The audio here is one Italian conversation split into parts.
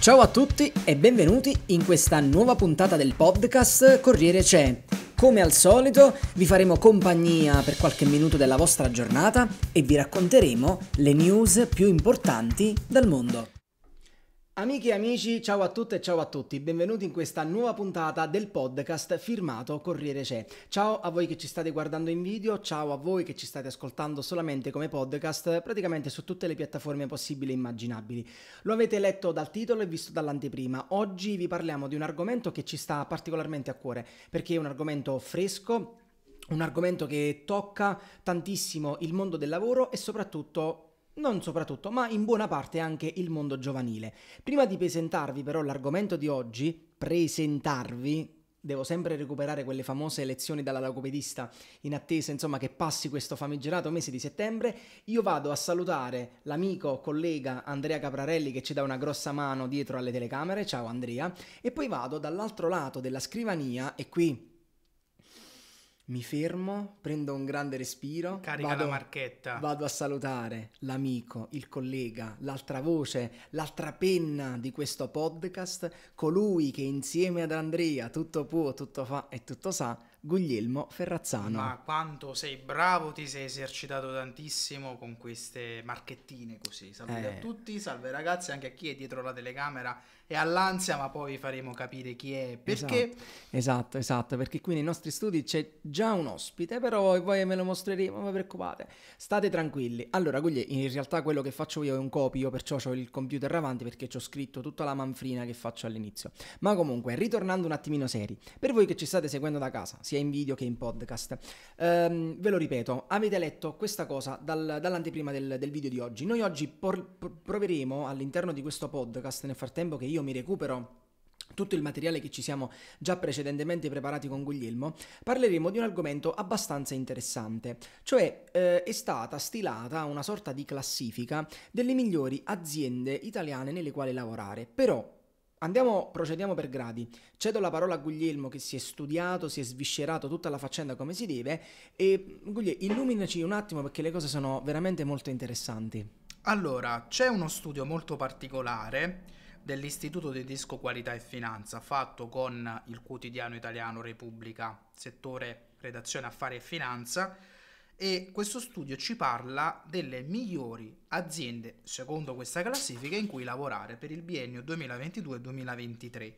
Ciao a tutti e benvenuti in questa nuova puntata del podcast Corriere C'è. Come al solito vi faremo compagnia per qualche minuto della vostra giornata e vi racconteremo le news più importanti dal mondo. Amiche e amici, ciao a tutte e ciao a tutti, benvenuti in questa nuova puntata del podcast firmato Corriere C'è. Ciao a voi che ci state guardando in video, ciao a voi che ci state ascoltando solamente come podcast, praticamente su tutte le piattaforme possibili e immaginabili. Lo avete letto dal titolo e visto dall'anteprima. Oggi vi parliamo di un argomento che ci sta particolarmente a cuore, perché è un argomento fresco, un argomento che tocca tantissimo il mondo del lavoro e soprattutto non soprattutto, ma in buona parte anche il mondo giovanile. Prima di presentarvi però l'argomento di oggi, presentarvi, devo sempre recuperare quelle famose lezioni dalla logopedista in attesa insomma che passi questo famigerato mese di settembre io vado a salutare l'amico collega Andrea Caprarelli che ci dà una grossa mano dietro alle telecamere ciao Andrea e poi vado dall'altro lato della scrivania e qui mi fermo, prendo un grande respiro, carica vado, la marchetta. Vado a salutare l'amico, il collega, l'altra voce, l'altra penna di questo podcast, colui che insieme ad Andrea tutto può, tutto fa e tutto sa Guglielmo Ferrazzano. Ma quanto sei bravo, ti sei esercitato tantissimo con queste marchettine così. Salve eh. a tutti, salve ragazzi, anche a chi è dietro la telecamera e all'ansia, ma poi faremo capire chi è e perché. Esatto, esatto, esatto, perché qui nei nostri studi c'è già un ospite, però poi me lo mostreremo, non vi preoccupate. State tranquilli. Allora, Guglielmo, in realtà quello che faccio io è un copio, perciò ho il computer avanti perché ci ho scritto tutta la manfrina che faccio all'inizio. Ma comunque, ritornando un attimino seri, per voi che ci state seguendo da casa, sia in video che in podcast. Um, ve lo ripeto, avete letto questa cosa dal, dall'anteprima del, del, video di oggi. Noi oggi por, por, proveremo all'interno di questo podcast, nel frattempo che io mi recupero tutto il materiale che ci siamo già precedentemente preparati con Guglielmo, parleremo di un argomento abbastanza interessante, cioè eh, è stata stilata una sorta di classifica delle migliori aziende italiane nelle quali lavorare, però Andiamo, procediamo per gradi. Cedo la parola a Guglielmo che si è studiato, si è sviscerato tutta la faccenda come si deve e Guglielmo illuminaci un attimo perché le cose sono veramente molto interessanti. Allora, c'è uno studio molto particolare dell'Istituto Tedesco Qualità e Finanza fatto con il quotidiano italiano Repubblica, settore redazione affari e finanza, e questo studio ci parla delle migliori aziende, secondo questa classifica, in cui lavorare per il biennio 2022-2023.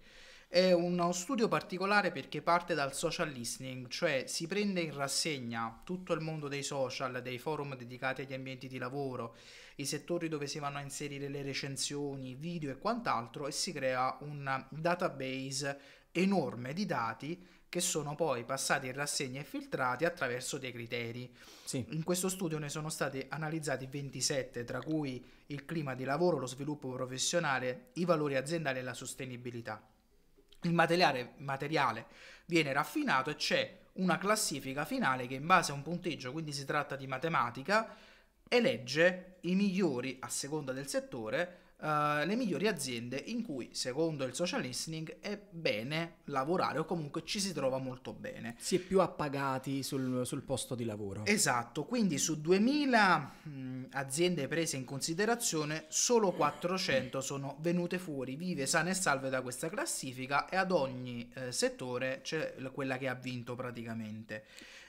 È uno studio particolare perché parte dal social listening, cioè si prende in rassegna tutto il mondo dei social, dei forum dedicati agli ambienti di lavoro, i settori dove si vanno a inserire le recensioni, video e quant'altro e si crea un database enorme di dati che sono poi passati in rassegna e filtrati attraverso dei criteri. Sì. In questo studio ne sono stati analizzati 27, tra cui il clima di lavoro, lo sviluppo professionale, i valori aziendali e la sostenibilità. Il materiale, materiale viene raffinato e c'è una classifica finale che in base a un punteggio, quindi si tratta di matematica, elegge i migliori a seconda del settore Uh, le migliori aziende in cui, secondo il social listening, è bene lavorare o comunque ci si trova molto bene. Si è più appagati sul, sul posto di lavoro. Esatto, quindi su 2000 mh, mm, aziende prese in considerazione, solo 400 sono venute fuori vive, sane e salve da questa classifica e ad ogni eh, settore c'è quella che ha vinto praticamente.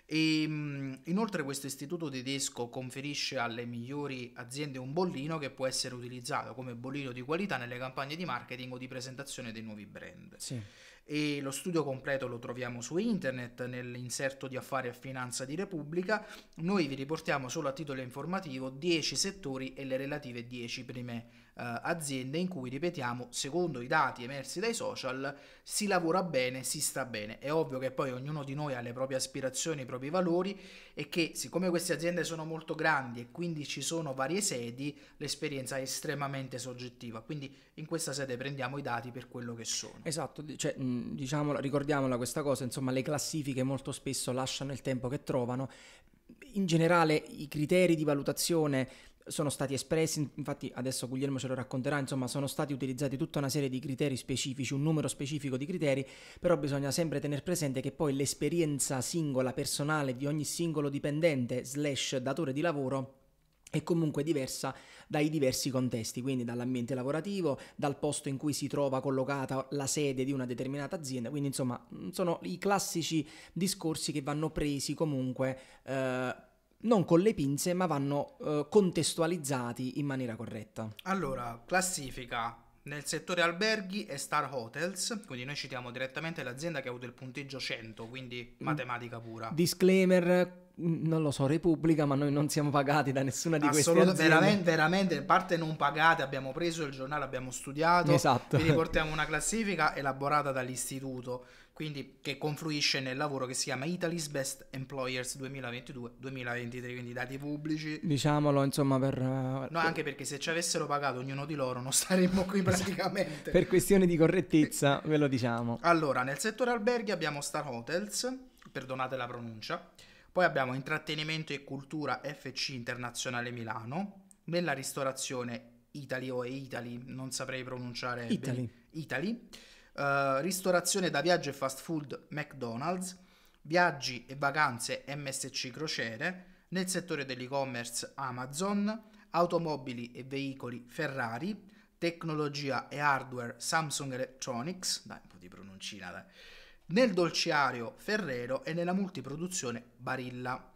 E, ehm, inoltre questo istituto tedesco conferisce alle migliori aziende un bollino che può essere utilizzato come bollino di qualità nelle campagne di marketing o di presentazione dei nuovi brand. Sì. E lo studio completo lo troviamo su internet nell'inserto di affari e finanza di Repubblica. Noi vi riportiamo solo a titolo informativo 10 settori e le relative 10 prime eh, aziende in cui, ripetiamo, secondo i dati emersi dai social, si lavora bene, si sta bene. È ovvio che poi ognuno di noi ha le proprie aspirazioni, i propri valori e che siccome queste aziende sono molto grandi e quindi ci sono varie sedi, l'esperienza è estremamente soggettiva. Quindi in questa sede prendiamo i dati per quello che sono. Esatto, cioè, diciamola, ricordiamola questa cosa, insomma le classifiche molto spesso lasciano il tempo che trovano. In generale i criteri di valutazione sono stati espressi, infatti adesso Guglielmo ce lo racconterà, insomma sono stati utilizzati tutta una serie di criteri specifici, un numero specifico di criteri, però bisogna sempre tenere presente che poi l'esperienza singola, personale di ogni singolo dipendente slash datore di lavoro è comunque diversa dai diversi contesti, quindi dall'ambiente lavorativo, dal posto in cui si trova collocata la sede di una determinata azienda, quindi insomma mm, sono i classici discorsi che vanno presi comunque eh, non con le pinze, ma vanno eh, contestualizzati in maniera corretta. Allora, classifica. Nel settore alberghi e Star Hotels, quindi noi citiamo direttamente l'azienda che ha avuto il punteggio 100, quindi mm. matematica pura. Disclaimer, non lo so, Repubblica, ma noi non siamo pagati da nessuna di queste aziende. Veramente, veramente, parte non pagate, abbiamo preso il giornale, abbiamo studiato, esatto. vi riportiamo una classifica elaborata dall'istituto, quindi che confluisce nel lavoro che si chiama Italy's Best Employers 2022-2023, quindi dati pubblici. Diciamolo, insomma, per... No, anche perché se ci avessero pagato ognuno di loro non staremmo qui esatto. praticamente. per questione di correttezza, ve lo diciamo. Allora, nel settore alberghi abbiamo Star Hotels, perdonate la pronuncia, poi abbiamo Intrattenimento e Cultura FC Internazionale Milano, nella ristorazione Italy o Italy, non saprei pronunciare Italy. Italy. Uh, ristorazione da viaggio e fast food McDonald's, viaggi e vacanze MSC Crociere, nel settore dell'e-commerce Amazon, automobili e veicoli Ferrari, tecnologia e hardware Samsung Electronics, dai un po' di pronuncina dai, nel dolciario Ferrero e nella multiproduzione Barilla.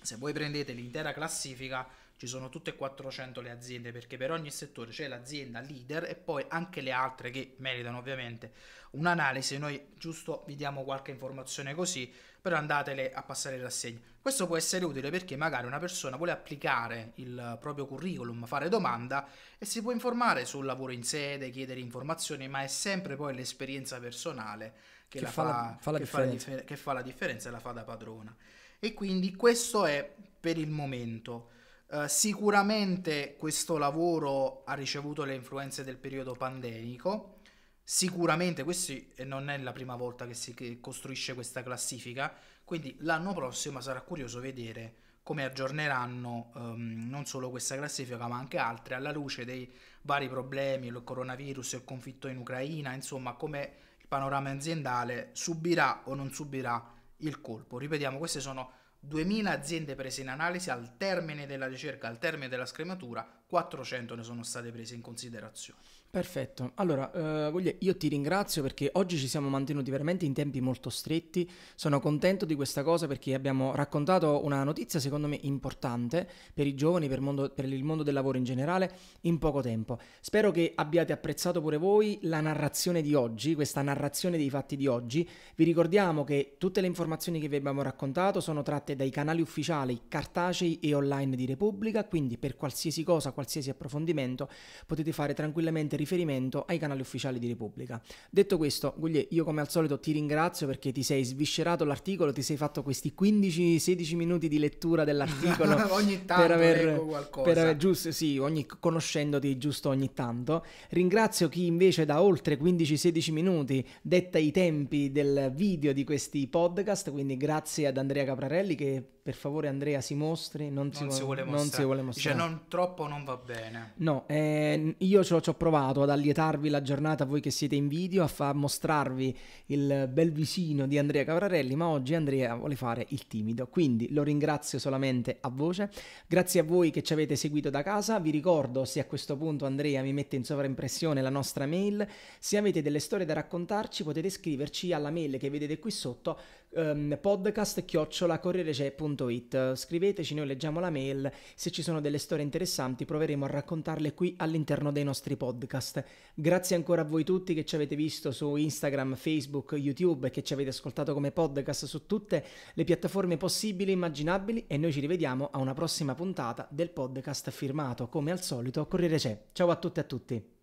Se voi prendete l'intera classifica ci sono tutte e 400 le aziende perché per ogni settore c'è l'azienda leader e poi anche le altre che meritano ovviamente un'analisi, noi giusto vi diamo qualche informazione così, però andatele a passare in rassegna. Questo può essere utile perché magari una persona vuole applicare il proprio curriculum, fare domanda e si può informare sul lavoro in sede, chiedere informazioni, ma è sempre poi l'esperienza personale che, che, fa, la, fa, la che, fa, differ- che fa la differenza e la fa da padrona. E quindi questo è per il momento. Eh, sicuramente questo lavoro ha ricevuto le influenze del periodo pandemico, sicuramente questa non è la prima volta che si costruisce questa classifica, quindi l'anno prossimo sarà curioso vedere come aggiorneranno um, non solo questa classifica ma anche altre alla luce dei vari problemi, il coronavirus, il conflitto in Ucraina, insomma come il panorama aziendale subirà o non subirà il colpo. Ripetiamo, queste sono 2000 aziende prese in analisi al termine della ricerca, al termine della scrematura, 400 ne sono state prese in considerazione. Perfetto, allora eh, io ti ringrazio perché oggi ci siamo mantenuti veramente in tempi molto stretti, sono contento di questa cosa perché abbiamo raccontato una notizia secondo me importante per i giovani, per, mondo, per il mondo del lavoro in generale, in poco tempo. Spero che abbiate apprezzato pure voi la narrazione di oggi, questa narrazione dei fatti di oggi. Vi ricordiamo che tutte le informazioni che vi abbiamo raccontato sono tratte dai canali ufficiali cartacei e online di Repubblica, quindi per qualsiasi cosa, qualsiasi approfondimento potete fare tranquillamente riferimento ai canali ufficiali di Repubblica. Detto questo, Guglie, io come al solito ti ringrazio perché ti sei sviscerato l'articolo, ti sei fatto questi 15-16 minuti di lettura dell'articolo. ogni tanto per aver, leggo qualcosa. Per aver, giusto, sì, ogni, conoscendoti giusto ogni tanto. Ringrazio chi invece da oltre 15-16 minuti detta i tempi del video di questi podcast, quindi grazie ad Andrea Caprarelli che per favore Andrea si mostri, non, non, si, vuole, non si, vuole, mostrare. Cioè non troppo non va bene. No, eh, io ci ho, provato ad allietarvi la giornata, voi che siete in video, a far mostrarvi il bel visino di Andrea Cavrarelli, ma oggi Andrea vuole fare il timido, quindi lo ringrazio solamente a voce. Grazie a voi che ci avete seguito da casa, vi ricordo se a questo punto Andrea mi mette in sovraimpressione la nostra mail, se avete delle storie da raccontarci potete scriverci alla mail che vedete qui sotto, ehm, podcast chiocciola corrierece.com podcast.it. Scriveteci, noi leggiamo la mail. Se ci sono delle storie interessanti, proveremo a raccontarle qui all'interno dei nostri podcast. Grazie ancora a voi tutti che ci avete visto su Instagram, Facebook, YouTube, e che ci avete ascoltato come podcast su tutte le piattaforme possibili e immaginabili. E noi ci rivediamo a una prossima puntata del podcast firmato, come al solito, Corriere c'è. Ciao a tutti e a tutti.